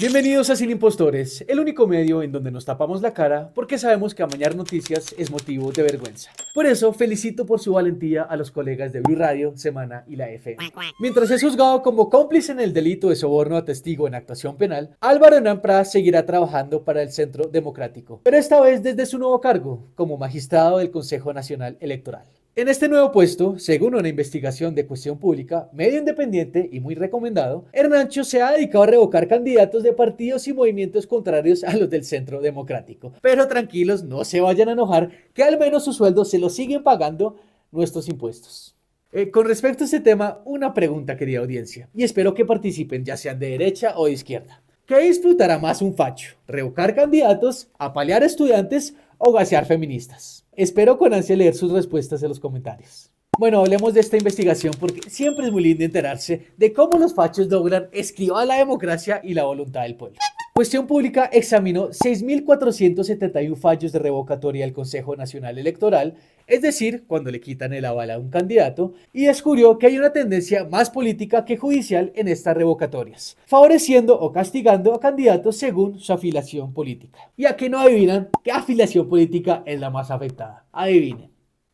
Bienvenidos a Sin Impostores, el único medio en donde nos tapamos la cara porque sabemos que amañar noticias es motivo de vergüenza. Por eso felicito por su valentía a los colegas de Blue Radio, Semana y la FM. Mientras es juzgado como cómplice en el delito de soborno a testigo en actuación penal, Álvaro Hernán seguirá trabajando para el Centro Democrático, pero esta vez desde su nuevo cargo como magistrado del Consejo Nacional Electoral. En este nuevo puesto, según una investigación de cuestión pública, medio independiente y muy recomendado, Hernancho se ha dedicado a revocar candidatos de partidos y movimientos contrarios a los del centro democrático. Pero tranquilos, no se vayan a enojar, que al menos su sueldo se lo siguen pagando nuestros impuestos. Eh, con respecto a este tema, una pregunta, querida audiencia, y espero que participen, ya sean de derecha o de izquierda. ¿Qué disfrutará más un facho? ¿Revocar candidatos, apalear estudiantes o gasear feministas? Espero con ansia leer sus respuestas en los comentarios. Bueno, hablemos de esta investigación porque siempre es muy lindo enterarse de cómo los fachos doblan escriba la democracia y la voluntad del pueblo. Cuestión Pública examinó 6.471 fallos de revocatoria del Consejo Nacional Electoral, es decir, cuando le quitan el aval a un candidato, y descubrió que hay una tendencia más política que judicial en estas revocatorias, favoreciendo o castigando a candidatos según su afiliación política. Y a que no adivinan qué afiliación política es la más afectada. Adivinen.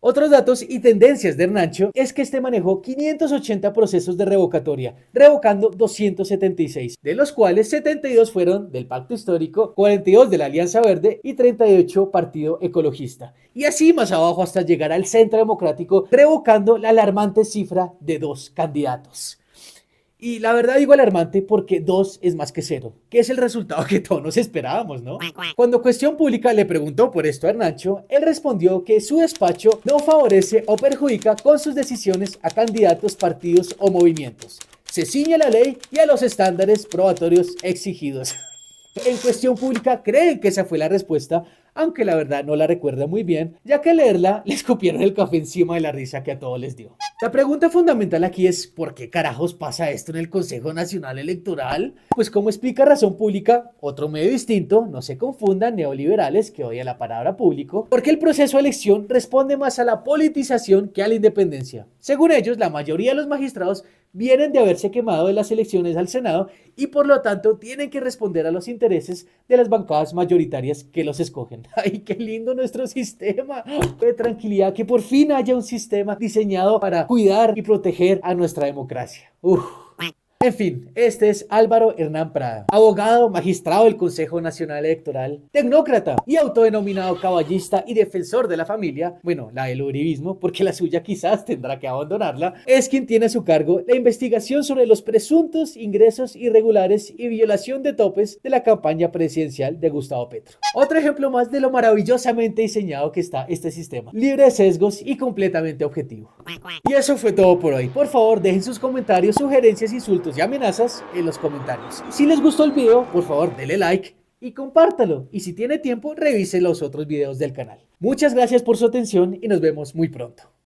Otros datos y tendencias de Hernancho es que este manejó 580 procesos de revocatoria, revocando 276, de los cuales 72 fueron del Pacto Histórico, 42 de la Alianza Verde y 38 Partido Ecologista. Y así más abajo hasta llegar al Centro Democrático, revocando la alarmante cifra de dos candidatos. Y la verdad digo alarmante porque 2 es más que 0, que es el resultado que todos nos esperábamos, ¿no? Cuando Cuestión Pública le preguntó por esto a Nacho, él respondió que su despacho no favorece o perjudica con sus decisiones a candidatos, partidos o movimientos. Se ciñe a la ley y a los estándares probatorios exigidos. En Cuestión Pública creen que esa fue la respuesta, aunque la verdad no la recuerda muy bien, ya que al leerla le escupieron el café encima de la risa que a todos les dio. La pregunta fundamental aquí es, ¿por qué carajos pasa esto en el Consejo Nacional Electoral? Pues como explica Razón Pública, otro medio distinto, no se confundan neoliberales que odia la palabra público, porque el proceso de elección responde más a la politización que a la independencia. Según ellos, la mayoría de los magistrados vienen de haberse quemado de las elecciones al Senado y por lo tanto tienen que responder a los intereses de las bancadas mayoritarias que los escogen. Ay, qué lindo nuestro sistema. De tranquilidad que por fin haya un sistema diseñado para cuidar y proteger a nuestra democracia. Uf. En fin, este es Álvaro Hernán Prada, abogado, magistrado del Consejo Nacional Electoral, tecnócrata y autodenominado caballista y defensor de la familia, bueno, la del porque la suya quizás tendrá que abandonarla, es quien tiene a su cargo la investigación sobre los presuntos ingresos irregulares y violación de topes de la campaña presidencial de Gustavo Petro. Otro ejemplo más de lo maravillosamente diseñado que está este sistema, libre de sesgos y completamente objetivo. Y eso fue todo por hoy. Por favor, dejen sus comentarios, sugerencias, insultos y amenazas en los comentarios. Si les gustó el video, por favor denle like y compártalo. Y si tiene tiempo, revise los otros videos del canal. Muchas gracias por su atención y nos vemos muy pronto.